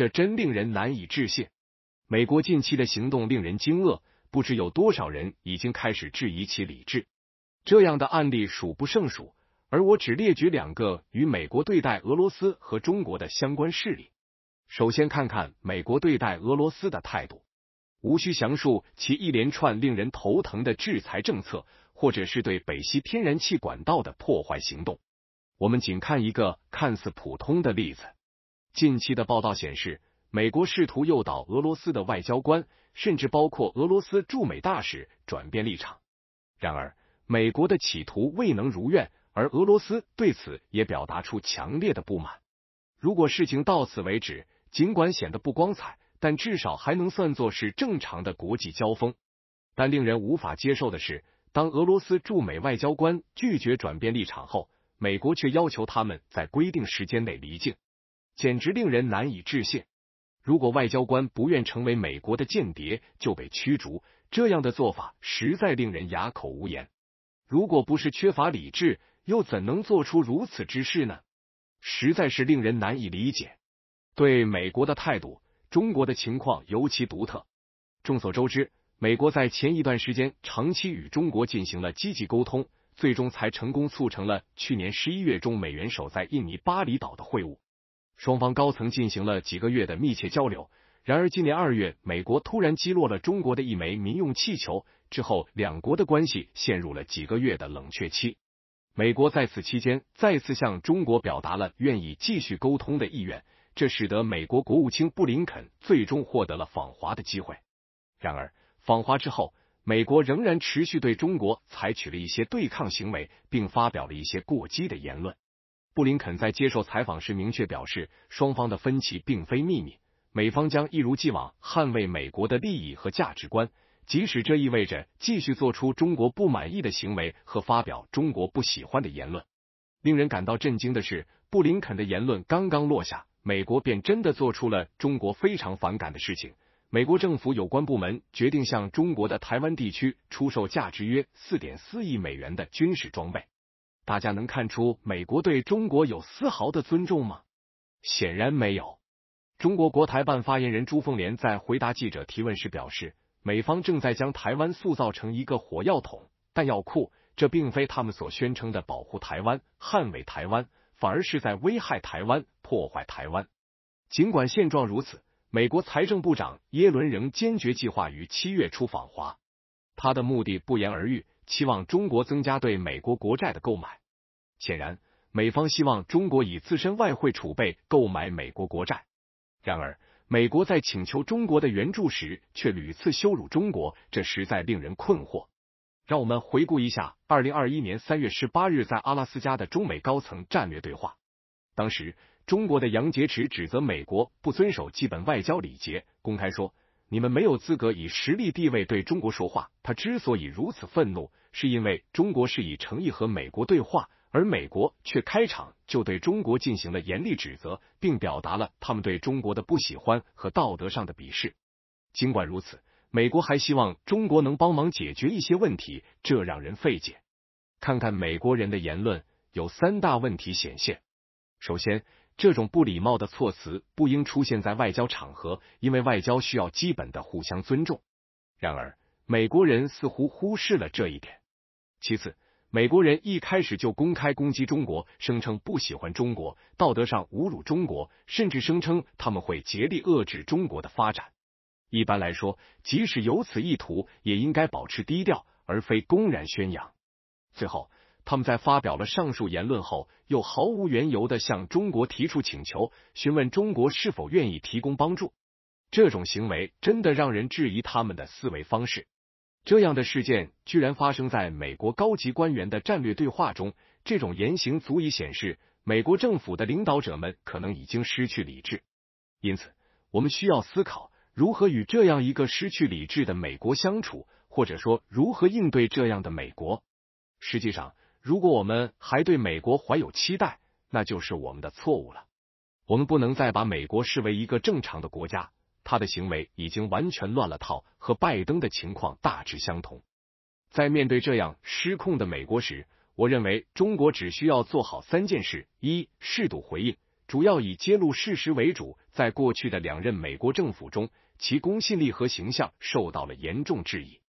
这真令人难以置信。美国近期的行动令人惊愕，不知有多少人已经开始质疑其理智。这样的案例数不胜数，而我只列举两个与美国对待俄罗斯和中国的相关事例。首先，看看美国对待俄罗斯的态度，无需详述其一连串令人头疼的制裁政策，或者是对北溪天然气管道的破坏行动。我们仅看一个看似普通的例子。近期的报道显示，美国试图诱导俄罗斯的外交官，甚至包括俄罗斯驻美大使转变立场。然而，美国的企图未能如愿，而俄罗斯对此也表达出强烈的不满。如果事情到此为止，尽管显得不光彩，但至少还能算作是正常的国际交锋。但令人无法接受的是，当俄罗斯驻美外交官拒绝转变立场后，美国却要求他们在规定时间内离境。简直令人难以置信！如果外交官不愿成为美国的间谍，就被驱逐，这样的做法实在令人哑口无言。如果不是缺乏理智，又怎能做出如此之事呢？实在是令人难以理解。对美国的态度，中国的情况尤其独特。众所周知，美国在前一段时间长期与中国进行了积极沟通，最终才成功促成了去年十一月中美元首在印尼巴厘岛的会晤。双方高层进行了几个月的密切交流，然而今年二月，美国突然击落了中国的一枚民用气球，之后两国的关系陷入了几个月的冷却期。美国在此期间再次向中国表达了愿意继续沟通的意愿，这使得美国国务卿布林肯最终获得了访华的机会。然而，访华之后，美国仍然持续对中国采取了一些对抗行为，并发表了一些过激的言论。布林肯在接受采访时明确表示，双方的分歧并非秘密，美方将一如既往捍卫美国的利益和价值观，即使这意味着继续做出中国不满意的行为和发表中国不喜欢的言论。令人感到震惊的是，布林肯的言论刚刚落下，美国便真的做出了中国非常反感的事情。美国政府有关部门决定向中国的台湾地区出售价值约四点四亿美元的军事装备。大家能看出美国对中国有丝毫的尊重吗？显然没有。中国国台办发言人朱凤莲在回答记者提问时表示，美方正在将台湾塑造成一个火药桶、弹药库，这并非他们所宣称的保护台湾、捍卫台湾，反而是在危害台湾、破坏台湾。尽管现状如此，美国财政部长耶伦仍坚决计划于七月初访华，他的目的不言而喻，期望中国增加对美国国债的购买。显然，美方希望中国以自身外汇储备购买美国国债。然而，美国在请求中国的援助时却屡次羞辱中国，这实在令人困惑。让我们回顾一下二零二一年三月十八日，在阿拉斯加的中美高层战略对话。当时，中国的杨洁篪指责美国不遵守基本外交礼节，公开说：“你们没有资格以实力地位对中国说话。”他之所以如此愤怒，是因为中国是以诚意和美国对话。而美国却开场就对中国进行了严厉指责，并表达了他们对中国的不喜欢和道德上的鄙视。尽管如此，美国还希望中国能帮忙解决一些问题，这让人费解。看看美国人的言论，有三大问题显现：首先，这种不礼貌的措辞不应出现在外交场合，因为外交需要基本的互相尊重。然而，美国人似乎忽视了这一点。其次，美国人一开始就公开攻击中国，声称不喜欢中国，道德上侮辱中国，甚至声称他们会竭力遏制中国的发展。一般来说，即使有此意图，也应该保持低调，而非公然宣扬。最后，他们在发表了上述言论后，又毫无缘由的向中国提出请求，询问中国是否愿意提供帮助。这种行为真的让人质疑他们的思维方式。这样的事件居然发生在美国高级官员的战略对话中，这种言行足以显示美国政府的领导者们可能已经失去理智。因此，我们需要思考如何与这样一个失去理智的美国相处，或者说如何应对这样的美国。实际上，如果我们还对美国怀有期待，那就是我们的错误了。我们不能再把美国视为一个正常的国家。他的行为已经完全乱了套，和拜登的情况大致相同。在面对这样失控的美国时，我认为中国只需要做好三件事：一、适度回应，主要以揭露事实为主。在过去的两任美国政府中，其公信力和形象受到了严重质疑。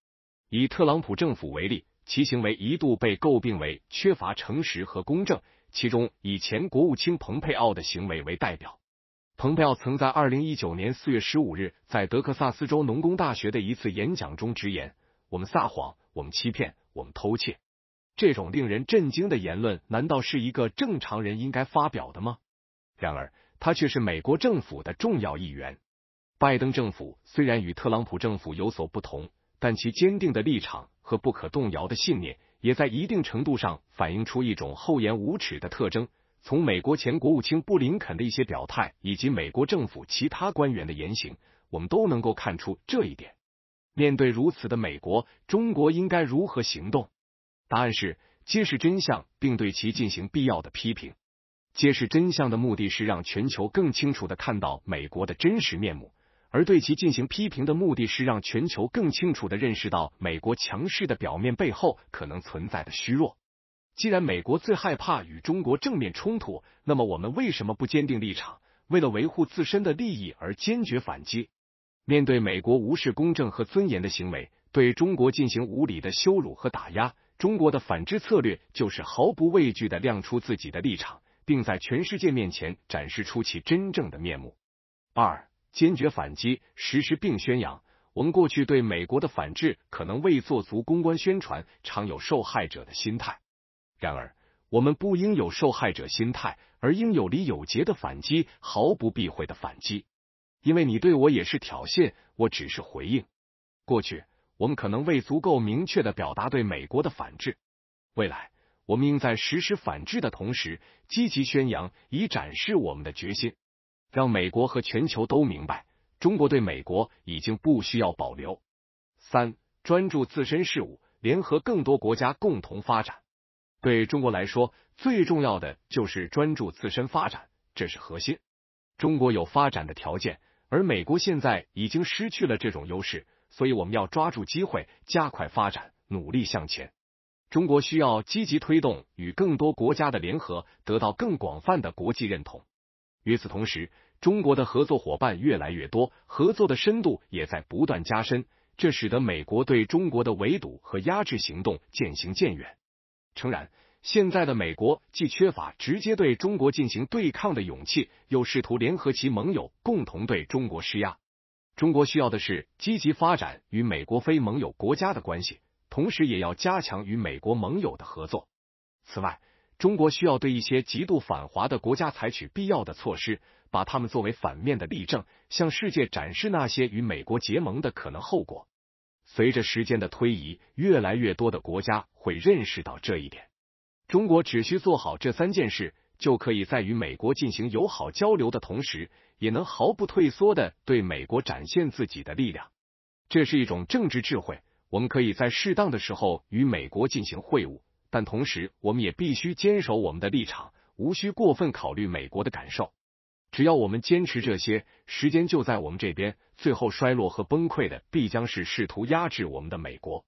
以特朗普政府为例，其行为一度被诟病为缺乏诚实和公正，其中以前国务卿蓬佩奥的行为为代表。蓬佩奥曾，在二零一九年四月十五日，在德克萨斯州农工大学的一次演讲中直言：“我们撒谎，我们欺骗，我们偷窃。”这种令人震惊的言论，难道是一个正常人应该发表的吗？然而，他却是美国政府的重要一员。拜登政府虽然与特朗普政府有所不同，但其坚定的立场和不可动摇的信念，也在一定程度上反映出一种厚颜无耻的特征。从美国前国务卿布林肯的一些表态，以及美国政府其他官员的言行，我们都能够看出这一点。面对如此的美国，中国应该如何行动？答案是：揭示真相，并对其进行必要的批评。揭示真相的目的是让全球更清楚的看到美国的真实面目，而对其进行批评的目的是让全球更清楚的认识到美国强势的表面背后可能存在的虚弱。既然美国最害怕与中国正面冲突，那么我们为什么不坚定立场，为了维护自身的利益而坚决反击？面对美国无视公正和尊严的行为，对中国进行无理的羞辱和打压，中国的反制策略就是毫不畏惧的亮出自己的立场，并在全世界面前展示出其真正的面目。二、坚决反击，实施并宣扬我们过去对美国的反制可能未做足公关宣传，常有受害者的心态。然而，我们不应有受害者心态，而应有理有节的反击，毫不避讳的反击。因为你对我也是挑衅，我只是回应。过去，我们可能未足够明确的表达对美国的反制；未来，我们应在实施反制的同时，积极宣扬，以展示我们的决心，让美国和全球都明白，中国对美国已经不需要保留。三、专注自身事务，联合更多国家共同发展。对中国来说，最重要的就是专注自身发展，这是核心。中国有发展的条件，而美国现在已经失去了这种优势，所以我们要抓住机会，加快发展，努力向前。中国需要积极推动与更多国家的联合，得到更广泛的国际认同。与此同时，中国的合作伙伴越来越多，合作的深度也在不断加深，这使得美国对中国的围堵和压制行动渐行渐远。诚然，现在的美国既缺乏直接对中国进行对抗的勇气，又试图联合其盟友共同对中国施压。中国需要的是积极发展与美国非盟友国家的关系，同时也要加强与美国盟友的合作。此外，中国需要对一些极度反华的国家采取必要的措施，把他们作为反面的例证，向世界展示那些与美国结盟的可能后果。随着时间的推移，越来越多的国家会认识到这一点。中国只需做好这三件事，就可以在与美国进行友好交流的同时，也能毫不退缩的对美国展现自己的力量。这是一种政治智慧。我们可以在适当的时候与美国进行会晤，但同时我们也必须坚守我们的立场，无需过分考虑美国的感受。只要我们坚持这些，时间就在我们这边。最后衰落和崩溃的，必将是试图压制我们的美国。